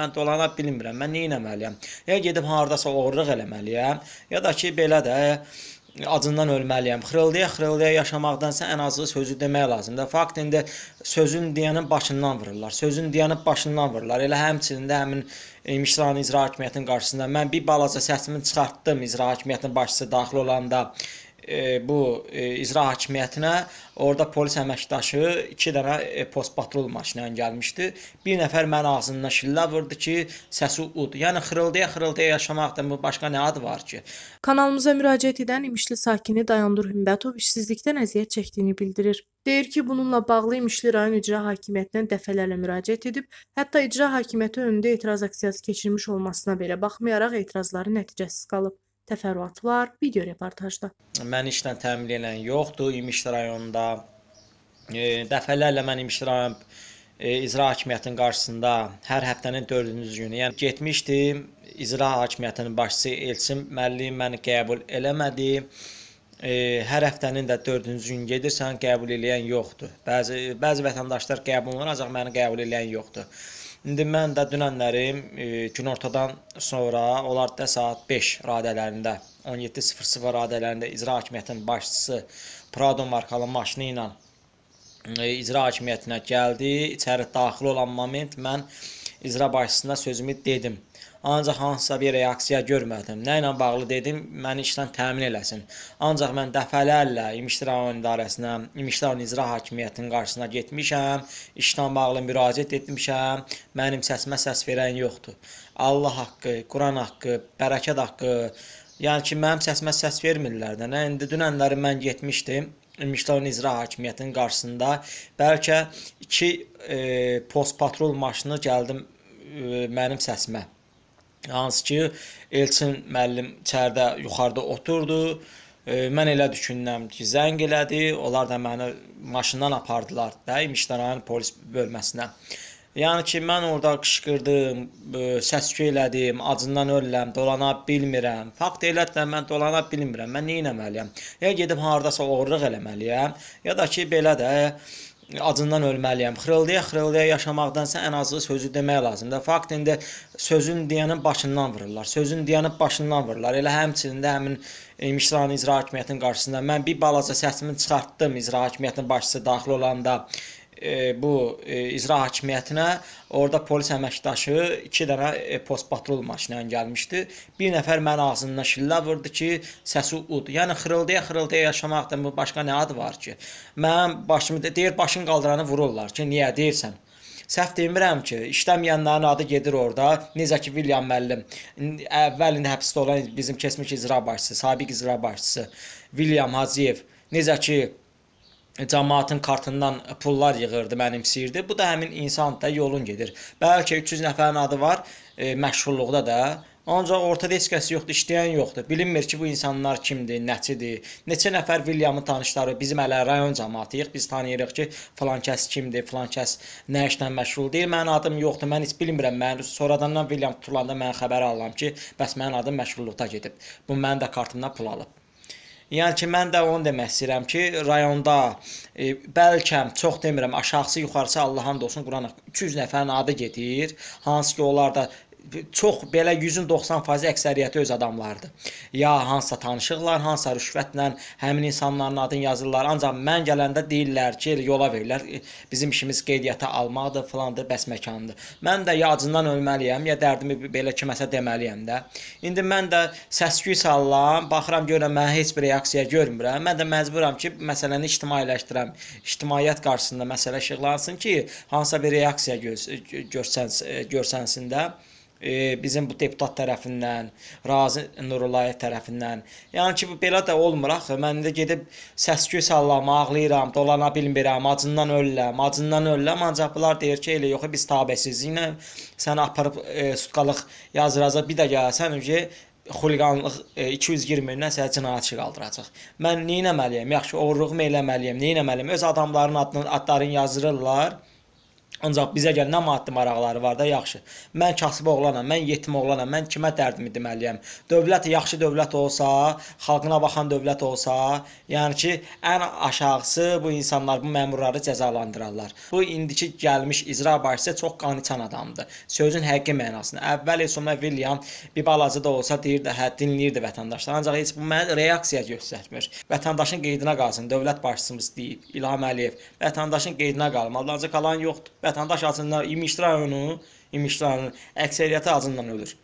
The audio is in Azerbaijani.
mən dolana bilmirəm. Mən nə etməliyəm? Ya gedib hardasa oğurluq eləməliyəm, ya da ki belə də acından ölməliyəm. Xırıldaya xırıldaya yaşamaqdansa ən azı sözü demək lazımdır. Fakt indi sözün deyənin başından vururlar. Sözün deyənin başından vururlar. Elə həmçinin də həmin İmişranın e, icra hakimiyyətinin qarşısında mən bir balaca səsimi çıxartdım icra hakimiyyətinin başçısı daxil olanda E, bu e, icra hakimiyyətinə orada polis əməkdaşı 2 dənə e, post patrul maşını ilə gəlmişdi. Bir nəfər mən ağzından şillə vurdu ki, səsi ud. Yəni xırıldaya-xırıldaya yaşamaqdan bu başqa nə adı var ki? Kanalımıza müraciət edən İmişli sakini Dayandur Hümbətov işsizlikdən əziyyət çəkdiyini bildirir. Deyir ki, bununla bağlı İmişli rayon icra hakimiyyətinə dəfələrlə müraciət edib, hətta icra hakimiyyəti önündə etiraz aksiyası keçirmiş olmasına belə baxmayaraq etirazları nəticəsiz qalıb. Təfərrüatlar video reportajda. Mən işlə təmin edən yoxdur İmişli rayonunda. E, dəfələrlə mən İmişli rayon e, icra hakimiyyətinin qarşısında hər həftənin 4-cü günü, yəni getmişdim. İcra hakimiyyətinin başçısı Elçin müəllim məni qəbul eləmədi. E, hər həftənin də 4-cü gün gedirsən, qəbul eləyən yoxdur. Bəzi bəzi vətəndaşlar qəbul olunur, ancaq məni qəbul eləyən yoxdur. İndi mən də dünənləri e, günortadan sonra onlar da saat 5 radələrində 17:00 radələrində icra hakimiyyətinin başçısı Prado markalı maşını ilə e, icra hakimiyyətinə gəldi. İçəri daxil olan moment mən icra başçısına sözümü dedim. Ancaq hansısa bir reaksiya görmədim. Nə ilə bağlı dedim, məni işdən təmin eləsin. Ancaq mən dəfələrlə İmştiran idarəsinə, İmştiran icra hakimiyyətinin qarşısına getmişəm, işdən bağlı müraciət etmişəm. Mənim səsimə səs verən yoxdur. Allah haqqı, Quran haqqı, bərəkət haqqı, Yəni ki, mənim səsimə səs vermirlər də. Nə indi dünənləri mən getmişdim Miştarın icra hakimiyyətinin qarşısında. Bəlkə 2 e, post patrul maşını gəldim e, mənim səsimə. Hansı ki, Elçin müəllim çərdə yuxarıda oturdu. E, mən elə düşündüm ki, zəng elədi. Onlar da məni maşından apardılar da İmiştaranın polis bölməsinə. E, Yəni ki, mən orada qışqırdım, səs-küy elədim, acından ölürəm, dolana bilmirəm. Fakt elətlə mən dolana bilmirəm. Mən nə etməliyəm? Ya gedib hardasa oğurluq eləməliyəm, ya da ki, belə də acından ölməliyəm. Xırıldaya xırıldaya yaşamaqdansa ən azı sözü demək lazımdır. Fakt indi sözün deyənin başından vururlar. Sözün deyənin başından vururlar. Elə həmçinin də həmin e, Mişranın icra hakimiyyətinin qarşısında mən bir balaca səsimi çıxartdım icra hakimiyyətinin başçısı daxil olanda e, bu e, icra hakimiyyətinə orada polis əməkdaşı 2 dənə e, post patrul maşını ilə gəlmişdi. Bir nəfər mənim ağzımdan şillə vurdu ki, səsi ud. Yəni xırıldaya xırıldaya yaşamaqdan bu başqa nə ad var ki? Mənim başımı deyir başın qaldıranı vururlar ki, niyə deyirsən? Səhv demirəm ki, işləməyənlərin adı gedir orada. Necə ki William müəllim əvvəlində həbsdə olan bizim keçmiş icra başçısı, sabiq icra başçısı William Hacıyev, necə ki cəmaatın kartından pullar yığırdı, mənimsəyirdi. Bu da həmin insan da yolun gedir. Bəlkə 300 nəfərin adı var e, məşğulluqda da. Ancaq ortada heç kəs yoxdur, işləyən yoxdur. Bilinmir ki, bu insanlar kimdir, nəçidir. Neçə nəfər Williamın tanışları, bizim hələ rayon cəmaatıyıq. Biz tanıyırıq ki, falan kəs kimdir, falan kəs nə işlə məşğul deyil. Mənim adım yoxdur. Mən heç bilmirəm. Mən sonradandan William tutulanda mən xəbər alıram ki, bəs mənim adım məşğulluqda gedib. Bu mənim də kartımdan pul alıb. Yəni ki, mən də onu demək istəyirəm ki, rayonda e, bəlkə çox demirəm, aşağısı, yuxarısı Allahın da olsun, Quran 200 nəfərin adı gedir, hansı ki, onlar da çox belə 190% əksəriyyəti öz adamlardır. Ya hansısa tanışıqlar, hansısa rüşvətlə həmin insanların adını yazırlar. Ancaq mən gələndə deyirlər ki, yola verirlər. E, bizim işimiz qeydiyyata almaqdır, filandır, bəs məkandır. Mən də ya acından ölməliyəm, ya dərdimi belə kiməsə deməliyəm də. İndi mən də səs-küy sallam, baxıram görürəm mən heç bir reaksiya görmürəm. Mən də məcburam ki, məsələni ictimailəşdirəm. İctimaiyyət qarşısında məsələ işıqlansın ki, hansısa bir reaksiya görsəns e, görsənsin də e, bizim bu deputat tərəfindən, Razi Nurullayeva tərəfindən. Yəni ki, bu belə də olmur axı. Mən də gedib səs-küy sallam, ağlayıram, dolana bilmirəm, acından ölürəm, acından ölürəm. Ancaq bunlar deyir ki, elə yox, biz tabəsizliklə səni aparıb e, sutqalıq yazdıracaq, bir də gəlsən ki, xuliqanlıq e, 220-dən sənə cinayət işi qaldıracaq. Mən nə etməliyəm? Yaxşı, oğurluğumu eləməliyəm? Nə etməliyəm? Öz adamların adını, adlarını yazdırırlar Ancaq bizə gəl nə maddi maraqları var da, yaxşı. Mən kasıb oğlanam, mən yetim oğlanam, mən kimə dərdimi deməliyəm? Dövlət yaxşı dövlət olsa, xalqına baxan dövlət olsa, yəni ki, ən aşağısı bu insanlar, bu məmurları cəzalandırarlar. Bu indiki gəlmiş icra başçısı çox qaniçan adamdır. Sözün həqiqi mənasını. Əvvəl Esoma William bir balaca da olsa deyirdi, hə, dinləyirdi vətəndaşlar, ancaq heç bu mənə reaksiya göstərmir. Vətəndaşın qeydinə qalsın, dövlət başçımız deyib İlham Əliyev, vətəndaşın qeydinə qalmalıdır, ancaq qalan yoxdur vətəndaş acından, İmişli rayonunun, İmişli rayonunun əksəriyyəti acından ölür.